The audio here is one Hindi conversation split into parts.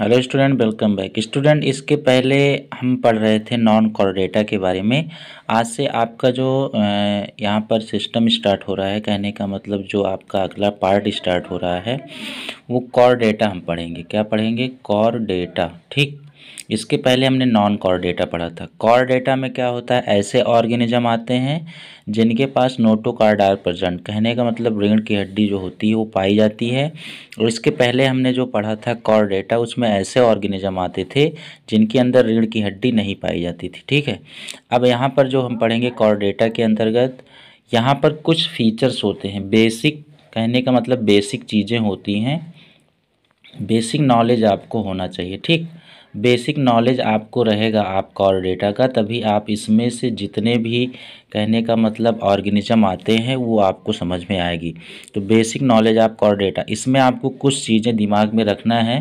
hello student welcome back student इसके पहले हम पढ़ रहे थे नॉन कॉर डेटा के बारे में आज से आपका जो यहाँ पर सिस्टम स्टार्ट हो रहा है कहने का मतलब जो आपका अगला पार्ट स्टार्ट हो रहा है वो कॉर डेटा हम पढ़ेंगे क्या पढ़ेंगे कॉर डेटा ठीक इसके पहले हमने नॉन कॉर डेटा पढ़ा था कॉर डेटा में क्या होता है ऐसे ऑर्गेनिज्म आते हैं जिनके पास नोटो आर प्रजेंट कहने का मतलब रीण की हड्डी जो होती है वो पाई जाती है और इसके पहले हमने जो पढ़ा था कॉर डेटा उसमें ऐसे ऑर्गेनिज्म आते थे जिनके अंदर रीण की हड्डी नहीं पाई जाती थी ठीक है अब यहाँ पर जो हम पढ़ेंगे कॉर डेटा के अंतर्गत यहाँ पर कुछ फीचर्स होते हैं बेसिक कहने का मतलब बेसिक चीज़ें होती हैं बेसिक नॉलेज आपको होना चाहिए ठीक बेसिक नॉलेज आपको रहेगा आपका और डेटा का तभी आप इसमें से जितने भी कहने का मतलब ऑर्गेनिज्म आते हैं वो आपको समझ में आएगी तो बेसिक नॉलेज आप और डेटा इसमें आपको कुछ चीज़ें दिमाग में रखना है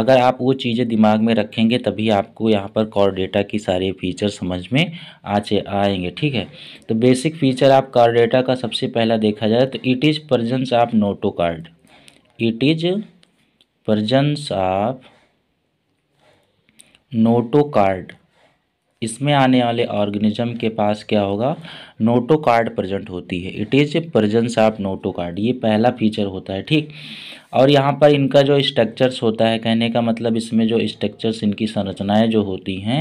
अगर आप वो चीज़ें दिमाग में रखेंगे तभी आपको यहाँ पर कॉर डेटा की सारे फीचर समझ में आचे आएंगे ठीक है तो बेसिक फीचर आप कॉर डेटा का सबसे पहला देखा जाए तो it is presence of notochord it is presence of notochord इसमें आने वाले ऑर्गेनिज्म के पास क्या होगा नोटोकार्ड प्रेजेंट होती है it is a presence of notochord ये पहला फीचर होता है ठीक और यहाँ पर इनका जो स्ट्रक्चर्स होता है कहने का मतलब इसमें जो स्ट्रक्चर्स इनकी संरचनाएं जो होती हैं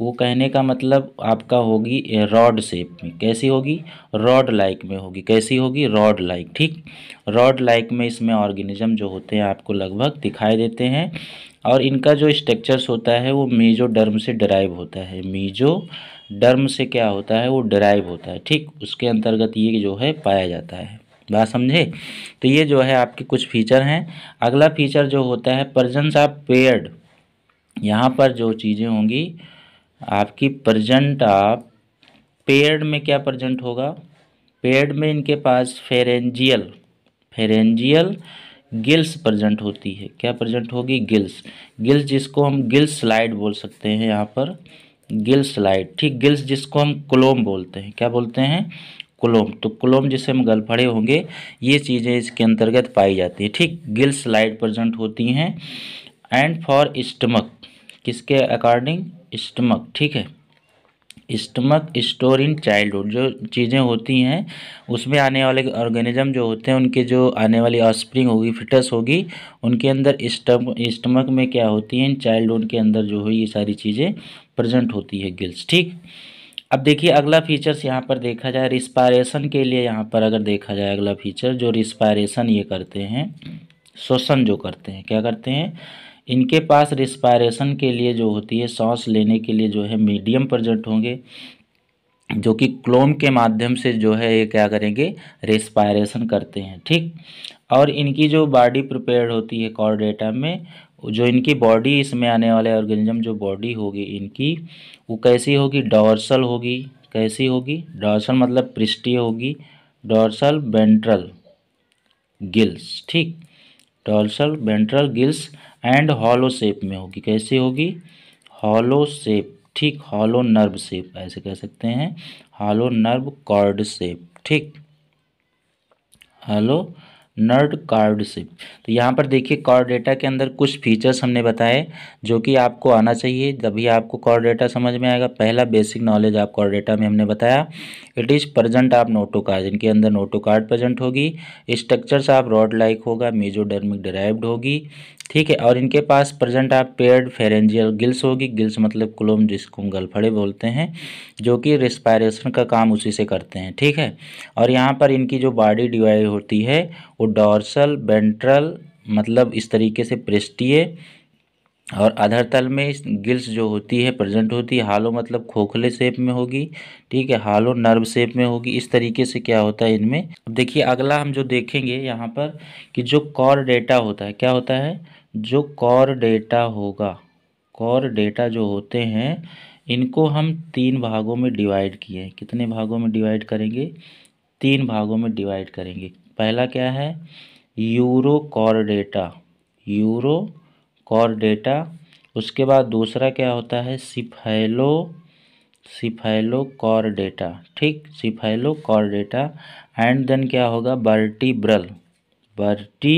वो कहने का मतलब आपका होगी रॉड शेप में कैसी होगी रॉड लाइक में होगी कैसी होगी रॉड लाइक ठीक रॉड लाइक में इसमें ऑर्गेनिज्म जो होते हैं आपको लगभग दिखाई देते हैं और इनका जो स्ट्रक्चर्स होता है वो मीजो डर्म से डराइव होता है मीजो डर्म से क्या होता है वो डराइव होता है ठीक उसके अंतर्गत ये जो है पाया जाता है बात समझे तो ये जो है आपके कुछ फीचर हैं अगला फीचर जो होता है प्रजेंस ऑफ पेयर्ड यहाँ पर जो चीज़ें होंगी आपकी प्रजेंट आप पेड़ में क्या प्रजेंट होगा पेड़ में इनके पास फेरेंजियल फेरेंजियल गिल्स प्रजेंट होती है क्या प्रजेंट होगी गिल्स गिल्स जिसको हम गिल्स स्लाइड बोल सकते हैं यहाँ पर गिल्स स्लाइड ठीक गिल्स जिसको हम क्लोम बोलते हैं क्या बोलते हैं क्लोम तो क्लोम जिसे हम गलफड़े होंगे ये चीज़ें इसके अंतर्गत पाई जाती है ठीक गिल्स स्लाइड प्रजेंट होती हैं एंड फॉर स्टमक किसके अकॉर्डिंग स्टमक ठीक है स्टमक स्टोर इन चाइल्डहुड जो चीज़ें होती हैं उसमें आने वाले ऑर्गेनिज्म जो होते हैं उनके जो आने वाली ऑस्प्रिंग होगी फिटस होगी उनके अंदर स्टम स्टमक में क्या होती हैं इन चाइल्डहुड के अंदर जो है ये सारी चीज़ें प्रजेंट होती है गिल्स ठीक अब देखिए अगला फीचर्स यहाँ पर देखा जाए रिस्पायरेशन के लिए यहाँ पर अगर देखा जाए अगला फीचर जो रिस्पायरेशन ये करते हैं श्वसन जो करते हैं क्या करते हैं इनके पास रिस्पायरेशन के लिए जो होती है सांस लेने के लिए जो है मीडियम प्रजेंट होंगे जो कि क्लोम के माध्यम से जो है ये क्या करेंगे रेस्पायरेशन करते हैं ठीक और इनकी जो बॉडी प्रिपेयर होती है कॉर्डेटा में जो इनकी बॉडी इसमें आने वाले ऑर्गेनिज्म जो बॉडी होगी इनकी वो कैसी होगी डॉर्सल होगी कैसी होगी डॉर्सल मतलब पृष्ठीय होगी डॉर्सल बेंट्रल गिल्स ठीक dorsal ventral gills and hollow shape में होगी कैसे होगी हॉलो शेप ठीक हॉलो नर्व शेप ऐसे कह सकते हैं हॉलो नर्व कॉर्ड शेप ठीक हॉलो नर्ड कार्ड शेप तो यहाँ पर देखिए कॉर्ड डेटा के अंदर कुछ फीचर्स हमने बताए जो कि आपको आना चाहिए तभी आपको कॉर्ड डेटा समझ में आएगा पहला बेसिक नॉलेज आप कॉर्ड डेटा में हमने बताया इट इज़ प्रजेंट आप नोटो कार्ड इनके अंदर नोटो कार्ड प्रजेंट होगी स्ट्रक्चर्स आप रॉड लाइक होगा मेजोडर्मिक डराइव्ड होगी ठीक है और इनके पास प्रेजेंट आप पेयर्ड फेरेंजियल गिल्स होगी गिल्स मतलब क्लोम जिसको गलफड़े बोलते हैं जो कि रेस्पायरेशन का काम उसी से करते हैं ठीक है और यहाँ पर इनकी जो बॉडी डिवाइड होती है वो डॉर्सल बेंट्रल मतलब इस तरीके से पृष्ठीय और अधर तल में गिल्स जो होती है प्रेजेंट होती है हालो मतलब खोखले शेप में होगी ठीक है हालो नर्व शेप में होगी इस तरीके से क्या होता है इनमें अब देखिए अगला हम जो देखेंगे यहाँ पर कि जो कॉर डेटा होता है क्या होता है जो कॉर डेटा होगा कॉर डेटा जो होते हैं इनको हम तीन भागों में डिवाइड किए हैं कितने भागों में डिवाइड करेंगे तीन भागों में डिवाइड करेंगे पहला क्या है urochordata urochordata उसके बाद दूसरा क्या होता है सिफाइलो सिफाइलो कॉर डेटा ठीक cephalochordata and then क्या होगा बर्टिब्रल बर्टी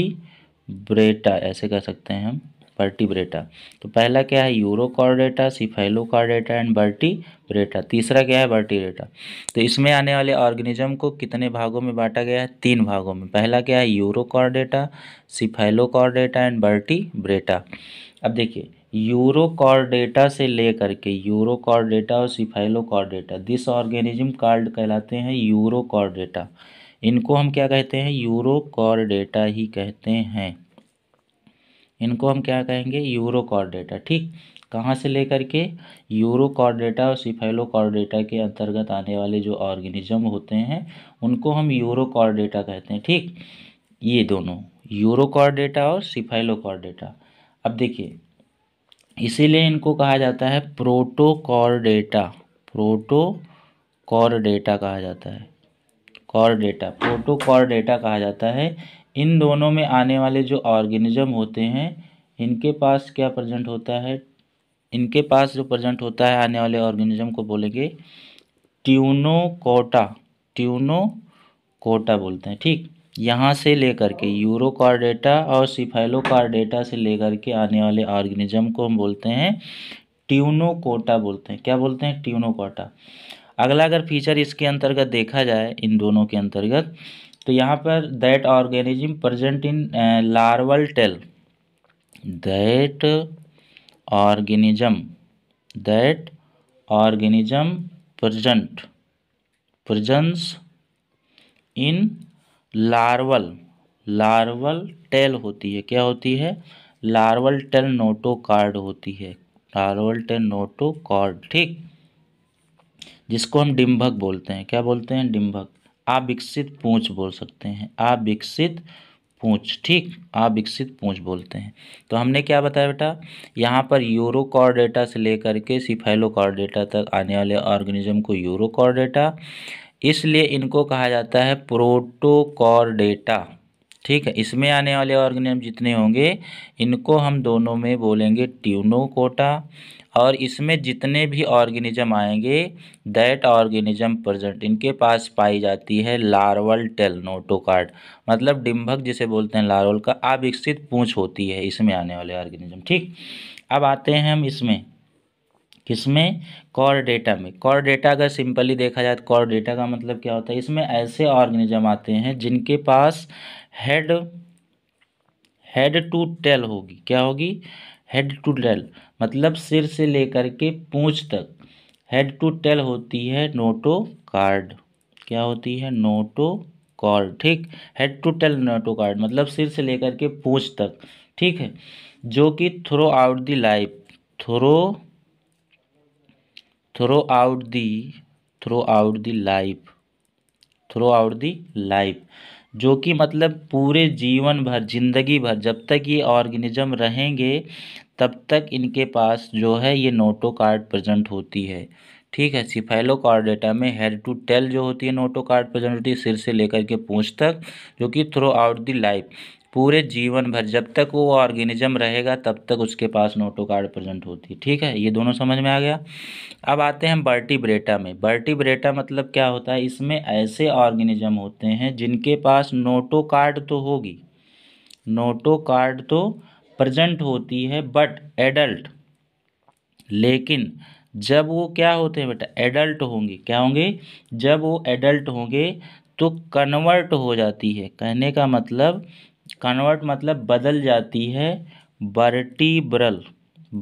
ब्रेटा ऐसे कह सकते हैं हम बर्टिब्रेटा तो पहला क्या है यूरोकॉर्डेटा सिफेलोकॉर्डेटा एंड बर्टिब्रेटा तीसरा क्या है बर्टिब्रेटा तो इसमें आने वाले ऑर्गेनिज्म को कितने भागों में बांटा गया है तीन भागों में पहला क्या है यूरोकॉर्डेटा सिफेलोकॉर्डेटा एंड बर्टिब्रेटा अब देखिए यूरोकॉर्डेटा से लेकर के यूरोकॉर्डेटा और सिफाइलोकॉर्डेटा दिस ऑर्गेनिज्म कार्ड कहलाते हैं यूरोकॉर्डेटा इनको हम क्या कहते हैं यूरोकॉर्डेटा ही कहते हैं इनको हम क्या कहेंगे यूरो कॉर्डेटा ठीक कहाँ से लेकर के यूरो कॉर्डेटा और सिफाइलो कॉर्डेटा के अंतर्गत आने वाले जो ऑर्गेनिज्म होते हैं उनको हम यूरो कॉर्डेटा कहते हैं ठीक ये दोनों यूरो कॉर्डेटा और सिफाइलो कॉर्डेटा अब देखिए इसीलिए इनको कहा जाता है प्रोटो कॉर्डेटा कहा जाता है कॉर्डेटा कॉर्डेटा कहा जाता है इन दोनों में आने वाले जो ऑर्गेनिज़म होते हैं इनके पास क्या प्रजेंट होता है इनके पास जो प्रजेंट होता है आने वाले ऑर्गेनिज़म को बोलेंगे ट्यूनोकोटा ट्यूनोकोटा बोलते हैं ठीक यहाँ से लेकर के यूरोकॉर्डेटा और सिफाइलोकॉर्डेटा से लेकर के आने वाले ऑर्गेनिज्म को हम बोलते हैं ट्यूनोकोटा बोलते हैं क्या बोलते हैं ट्यूनोकोटा अगला अगर फीचर इसके अंतर्गत देखा जाए इन दोनों के अंतर्गत तो यहाँ पर that organism present in larval tail that organism that organism present presence in larval larval tail होती है क्या होती है लार्वल टेल नोटो कार्ड होती है लार्वल टेल नोटो कार्ड ठीक जिसको हम डिम्भक बोलते हैं क्या बोलते हैं डिम्भक अविकसित पूंछ बोल सकते हैं अविकसित पूंछ ठीक अविकसित पूंछ बोलते हैं तो हमने क्या बताया बेटा यहाँ पर यूरोकॉर्डेटा से लेकर के सिफेलोकॉर्डेटा तक आने वाले ऑर्गेनिज्म को यूरोकॉर्डेटा इसलिए इनको कहा जाता है प्रोटोकॉर्डेटा ठीक है इसमें आने वाले ऑर्गेनिज्म जितने होंगे इनको हम दोनों में बोलेंगे ट्यूनोकोटा और इसमें जितने भी ऑर्गेनिज्म आएंगे दैट ऑर्गेनिज्म प्रजेंट इनके पास पाई जाती है लार्वल टेलनोटोकार्ड मतलब डिम्भक जिसे बोलते हैं लार्वल का अविकसित पूंछ होती है इसमें आने वाले ऑर्गेनिज्म ठीक अब आते हैं हम इसमें किसमें कॉर डेटा में कॉर डेटा अगर सिंपली देखा जाए तो कॉर डेटा का मतलब क्या होता है इसमें ऐसे ऑर्गेनिज्म आते हैं जिनके पास हेड हेड टू टेल होगी क्या होगी हेड टू टेल मतलब सिर से लेकर के पूँछ तक हेड टू टेल होती है नोटो कार्ड क्या होती है नोटो कॉर्ड ठीक head to tail notochord मतलब सिर से लेकर के पूँछ तक ठीक है जो कि throughout the life through throughout the throughout the life throughout the life जो कि मतलब पूरे जीवन भर ज़िंदगी भर जब तक ये ऑर्गेनिज़म रहेंगे तब तक इनके पास जो है ये नोटोकार्ड प्रेजेंट होती है ठीक है सिफेलोकॉर्डेटा में हेड टू टेल जो होती है नोटोकार्ड प्रेजेंट होती है सिर से लेकर के पूँछ तक जो कि थ्रू आउट दी लाइफ पूरे जीवन भर जब तक वो ऑर्गेनिज्म रहेगा तब तक उसके पास नोटोकार्ड प्रेजेंट होती है ठीक है ये दोनों समझ में आ गया अब आते हैं बर्टिब्रेटा में बर्टिब्रेटा मतलब क्या होता है इसमें ऐसे ऑर्गेनिज्म होते हैं जिनके पास नोटोकार्ड तो होगी नोटोकार्ड तो प्रजेंट होती है बट एडल्ट लेकिन जब वो क्या होते हैं बेटा एडल्ट होंगे क्या होंगे जब वो एडल्ट होंगे तो कन्वर्ट हो जाती है कहने का मतलब कन्वर्ट मतलब बदल जाती है वर्टिब्रल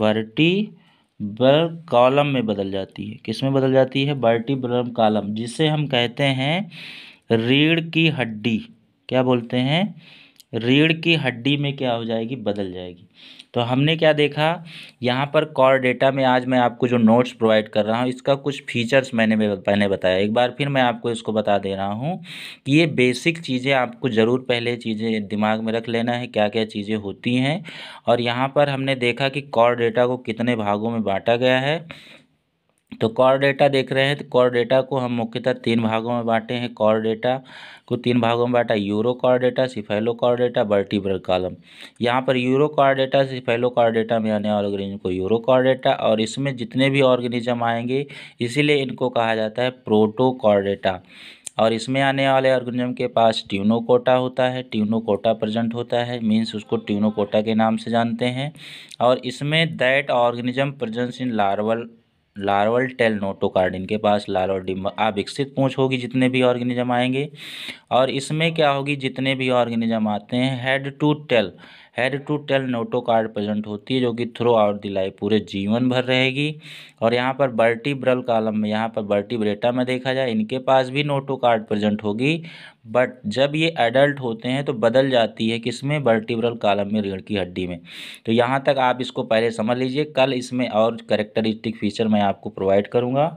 वर्टिब्रल कॉलम में बदल जाती है किस में बदल जाती है ब्रल कॉलम जिसे हम कहते हैं रीढ़ की हड्डी क्या बोलते हैं रीढ़ की हड्डी में क्या हो जाएगी बदल जाएगी तो हमने क्या देखा यहाँ पर कॉर डेटा में आज मैं आपको जो नोट्स प्रोवाइड कर रहा हूँ इसका कुछ फीचर्स मैंने पहले बताया एक बार फिर मैं आपको इसको बता दे रहा हूँ कि ये बेसिक चीज़ें आपको ज़रूर पहले चीज़ें दिमाग में रख लेना है क्या क्या चीज़ें होती हैं और यहाँ पर हमने देखा कि कॉर डेटा को कितने भागों में बांटा गया है तो कॉर डेटा देख रहे हैं तो कॉर डेटा को हम मुख्यतः तीन भागों में बांटे हैं कॉर डेटा को तीन भागों में बांटा urochordata cephalochordata vertebral column यहाँ पर urochordata core data में आने वाले ऑर्गेनिज्म को यूरो कॉर डेटा और इसमें जितने भी ऑर्गेनिज्म आएंगे इसीलिए इनको कहा जाता है प्रोटो कॉर डेटा और इसमें आने वाले ऑर्गेनिज्म के पास ट्यूनोकोटा होता है ट्यूनोकोटा प्रेजेंट होता है मींस उसको ट्यूनोकोटा के नाम से जानते हैं और इसमें that organism presence in larval larval tail notochord इनके पास लार्वल डिम्ब अविकसित पूछ होगी जितने भी ऑर्गेनिजम आएंगे और इसमें क्या होगी जितने भी ऑर्गेनिजम आते हैं head to tail head to tail notochord present होती है जो कि थ्रू आउट दी लाइफ पूरे जीवन भर रहेगी और यहाँ पर ब्रल कालम में यहाँ पर बर्टिब्रेटा में देखा जाए इनके पास भी नोटो कार्ड प्रेजेंट होगी बट जब ये एडल्ट होते हैं तो बदल जाती है किसमें बर्टिब्रल कालम में रीढ़ की हड्डी में तो यहाँ तक आप इसको पहले समझ लीजिए कल इसमें और करेक्टरिस्टिक फीचर मैं आपको प्रोवाइड करूँगा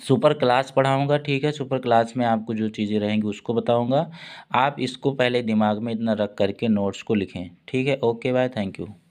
सुपर क्लास पढ़ाऊँगा ठीक है सुपर क्लास में आपको जो चीज़ें रहेंगी उसको बताऊँगा आप इसको पहले दिमाग में इतना रख करके नोट्स को लिखें ठीक है ओके बाय थैंक यू